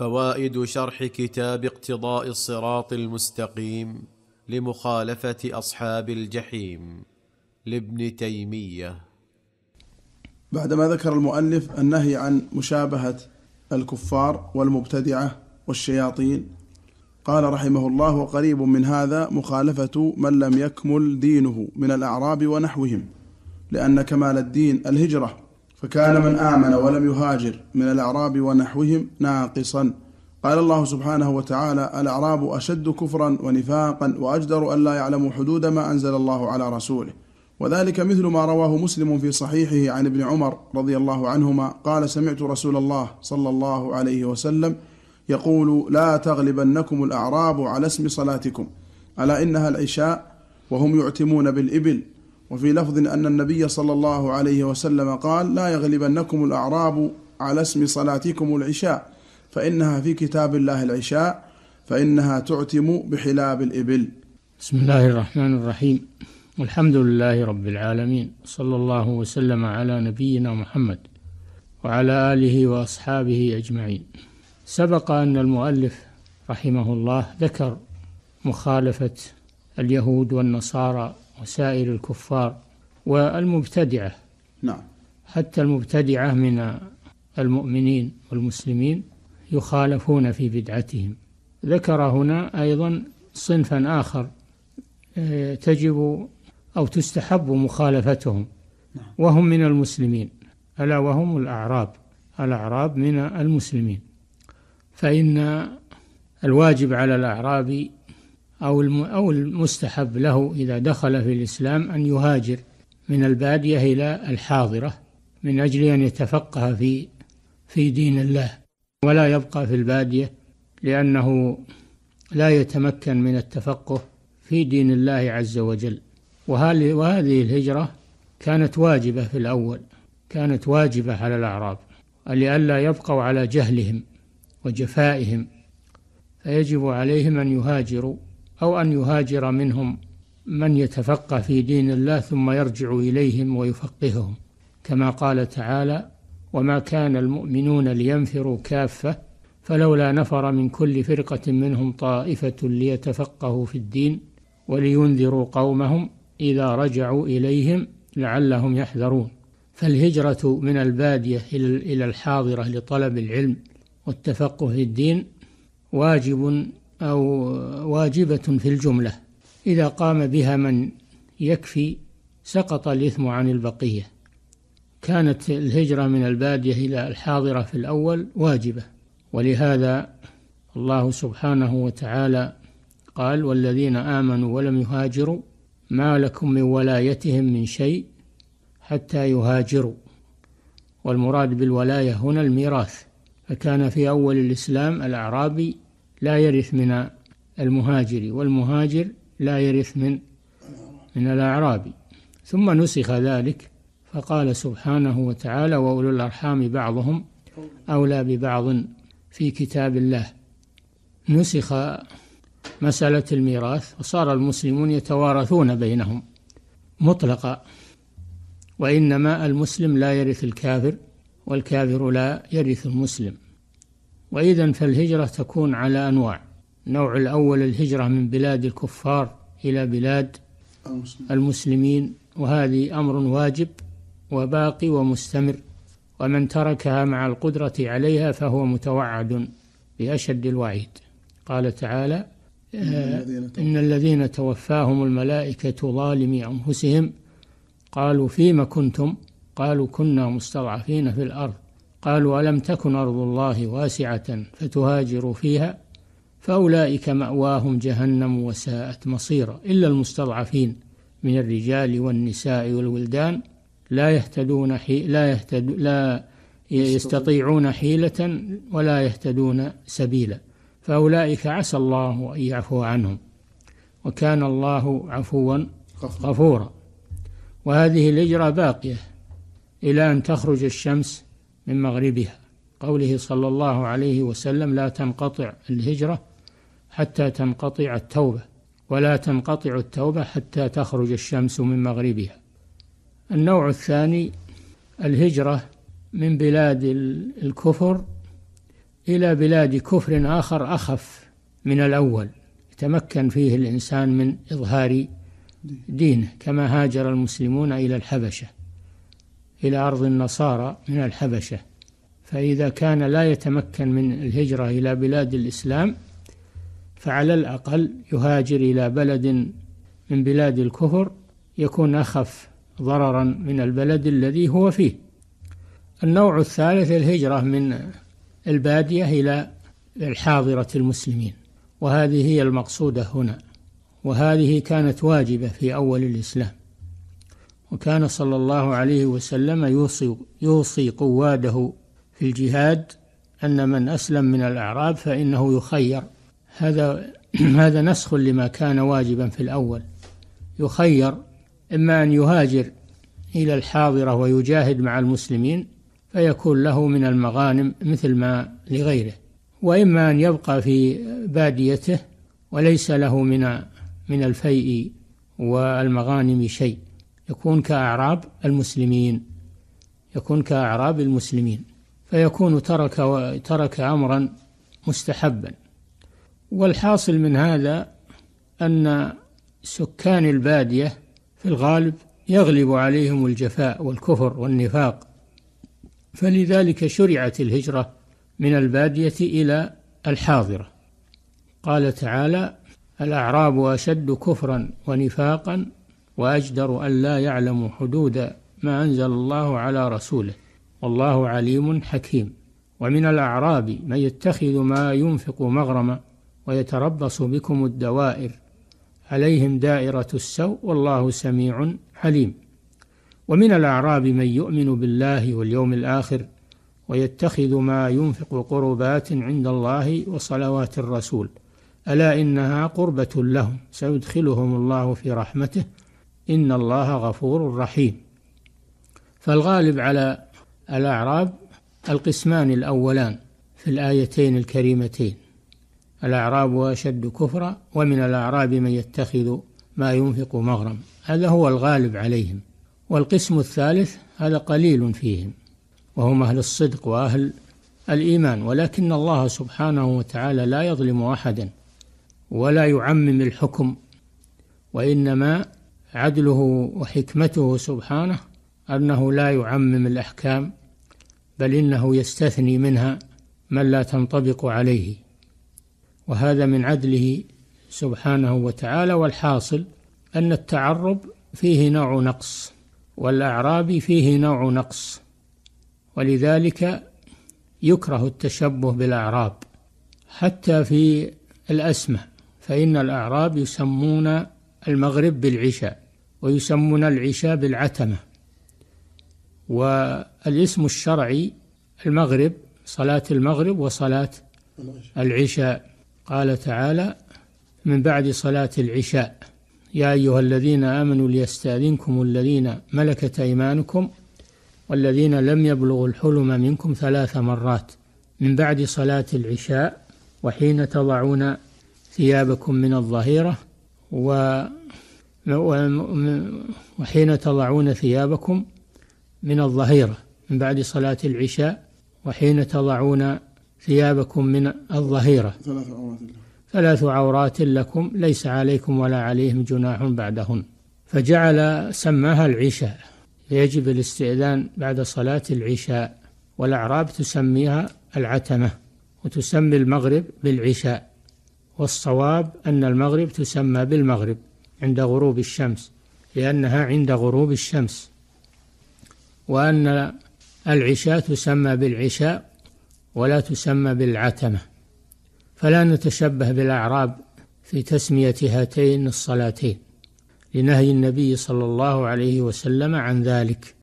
فوائد شرح كتاب اقتضاء الصراط المستقيم لمخالفه اصحاب الجحيم لابن تيميه بعدما ذكر المؤلف النهي عن مشابهه الكفار والمبتدعه والشياطين قال رحمه الله وقريب من هذا مخالفه من لم يكمل دينه من الاعراب ونحوهم لان كمال الدين الهجره فكان من آمن ولم يهاجر من الأعراب ونحوهم ناقصا قال الله سبحانه وتعالى الأعراب أشد كفرا ونفاقا وأجدر أن لا يعلموا حدود ما أنزل الله على رسوله وذلك مثل ما رواه مسلم في صحيحه عن ابن عمر رضي الله عنهما قال سمعت رسول الله صلى الله عليه وسلم يقول لا تغلبنكم الأعراب على اسم صلاتكم ألا إنها العشاء وهم يعتمون بالإبل وفي لفظ أن النبي صلى الله عليه وسلم قال لا يغلبنكم الأعراب على اسم صلاتكم العشاء فإنها في كتاب الله العشاء فإنها تعتم بحلاب الإبل بسم الله الرحمن الرحيم والحمد لله رب العالمين صلى الله وسلم على نبينا محمد وعلى آله وأصحابه أجمعين سبق أن المؤلف رحمه الله ذكر مخالفة اليهود والنصارى وسائر الكفار والمبتدعة نعم حتى المبتدعة من المؤمنين والمسلمين يخالفون في بدعتهم ذكر هنا أيضا صنفا آخر آه، تجب أو تستحب مخالفتهم نعم. وهم من المسلمين ألا وهم الأعراب الأعراب من المسلمين فإن الواجب على الأعرابي أو أو المستحب له إذا دخل في الإسلام أن يهاجر من البادية إلى الحاضرة من أجل أن يتفقه في في دين الله ولا يبقى في البادية لأنه لا يتمكن من التفقه في دين الله عز وجل وهذه الهجرة كانت واجبة في الأول كانت واجبة على الأعراب لئلا يبقوا على جهلهم وجفائهم فيجب عليهم أن يهاجروا أو أن يهاجر منهم من يتفقه في دين الله ثم يرجع إليهم ويفقههم كما قال تعالى وما كان المؤمنون لينفروا كافة فلولا نفر من كل فرقة منهم طائفة ليتفقهوا في الدين ولينذروا قومهم إذا رجعوا إليهم لعلهم يحذرون فالهجرة من البادية إلى الحاضرة لطلب العلم والتفقه في الدين واجب أو واجبة في الجملة إذا قام بها من يكفي سقط الإثم عن البقية كانت الهجرة من البادية إلى الحاضرة في الأول واجبة ولهذا الله سبحانه وتعالى قال والذين آمنوا ولم يهاجروا ما لكم من ولايتهم من شيء حتى يهاجروا والمراد بالولاية هنا الميراث فكان في أول الإسلام الأعرابي لا يرث من المهاجر والمهاجر لا يرث من من الأعرابي ثم نسخ ذلك فقال سبحانه وتعالى وأولو الأرحام بعضهم أولى ببعض في كتاب الله نسخ مسألة الميراث وصار المسلمون يتوارثون بينهم مطلقا وإنما المسلم لا يرث الكافر والكافر لا يرث المسلم وإذا فالهجرة تكون على أنواع النوع الأول الهجرة من بلاد الكفار إلى بلاد المسلمين وهذه أمر واجب وباقي ومستمر ومن تركها مع القدرة عليها فهو متوعد بأشد الوعيد قال تعالى إن الذين توفاهم الملائكة ظالمي أنفسهم قالوا فيم كنتم قالوا كنا مستضعفين في الأرض قالوا ألم تكن أرض الله واسعة فتهاجروا فيها فأولئك مأواهم جهنم وساءت مصيرا إلا المستضعفين من الرجال والنساء والولدان لا يهتدون حي لا يهتد لا يستطيعون حيلة ولا يهتدون سبيلا فأولئك عسى الله أن يعفو عنهم وكان الله عفوا غفورا وهذه الهجرة باقية إلى أن تخرج الشمس من مغربها قوله صلى الله عليه وسلم لا تنقطع الهجرة حتى تنقطع التوبة ولا تنقطع التوبة حتى تخرج الشمس من مغربها النوع الثاني الهجرة من بلاد الكفر إلى بلاد كفر آخر أخف من الأول يتمكن فيه الإنسان من إظهار دينه كما هاجر المسلمون إلى الحبشة إلى أرض النصارى من الحبشة فإذا كان لا يتمكن من الهجرة إلى بلاد الإسلام فعلى الأقل يهاجر إلى بلد من بلاد الكفر يكون أخف ضررا من البلد الذي هو فيه النوع الثالث الهجرة من البادية إلى الحاضرة المسلمين وهذه هي المقصودة هنا وهذه كانت واجبة في أول الإسلام وكان صلى الله عليه وسلم يوصي يوصي قواده في الجهاد أن من أسلم من الأعراب فإنه يخير هذا هذا نسخ لما كان واجبا في الأول يخير إما أن يهاجر إلى الحاضرة ويجاهد مع المسلمين فيكون له من المغانم مثل ما لغيره وإما أن يبقى في باديته وليس له من من الفيء والمغانم شيء يكون كأعراب المسلمين يكون كأعراب المسلمين فيكون ترك و... ترك أمرا مستحبا والحاصل من هذا أن سكان البادية في الغالب يغلب عليهم الجفاء والكفر والنفاق فلذلك شرعت الهجرة من البادية إلى الحاضرة قال تعالى الأعراب أشد كفرا ونفاقا وأجدر أن لا يعلموا حدود ما أنزل الله على رسوله والله عليم حكيم ومن الأعراب من يتخذ ما ينفق مغرما ويتربص بكم الدوائر عليهم دائرة السوء والله سميع حليم ومن الأعراب من يؤمن بالله واليوم الآخر ويتخذ ما ينفق قربات عند الله وصلوات الرسول ألا إنها قربة لهم سيدخلهم الله في رحمته إن الله غفور رحيم فالغالب على الأعراب القسمان الأولان في الآيتين الكريمتين الأعراب أشد كفرا ومن الأعراب من يتخذ ما ينفق مغرم هذا هو الغالب عليهم والقسم الثالث هذا قليل فيهم وهم أهل الصدق وأهل الإيمان ولكن الله سبحانه وتعالى لا يظلم أحدا ولا يعمم الحكم وإنما عدله وحكمته سبحانه أنه لا يعمم الأحكام بل إنه يستثني منها من لا تنطبق عليه وهذا من عدله سبحانه وتعالى والحاصل أن التعرب فيه نوع نقص والأعرابي فيه نوع نقص ولذلك يكره التشبه بالأعراب حتى في الأسماء فإن الأعراب يسمون المغرب بالعشاء ويسمون العشاء بالعتمة والاسم الشرعي المغرب صلاة المغرب وصلاة العشاء قال تعالى من بعد صلاة العشاء يا أيها الذين آمنوا ليستأذنكم الذين ملكت أيمانكم والذين لم يبلغوا الحلم منكم ثلاث مرات من بعد صلاة العشاء وحين تضعون ثيابكم من الظهيرة و وحين تضعون ثيابكم من الظهيرة من بعد صلاة العشاء وحين تضعون ثيابكم من الظهيرة ثلاث عورات ثلاث عورات لكم ليس عليكم ولا عليهم جناح بعدهن فجعل سماها العشاء فيجب الاستئذان بعد صلاة العشاء والأعراب تسميها العتمة وتسمي المغرب بالعشاء والصواب أن المغرب تسمى بالمغرب عند غروب الشمس لأنها عند غروب الشمس وأن العشاء تسمى بالعشاء ولا تسمى بالعتمة فلا نتشبه بالأعراب في تسمية هاتين الصلاتين لنهي النبي صلى الله عليه وسلم عن ذلك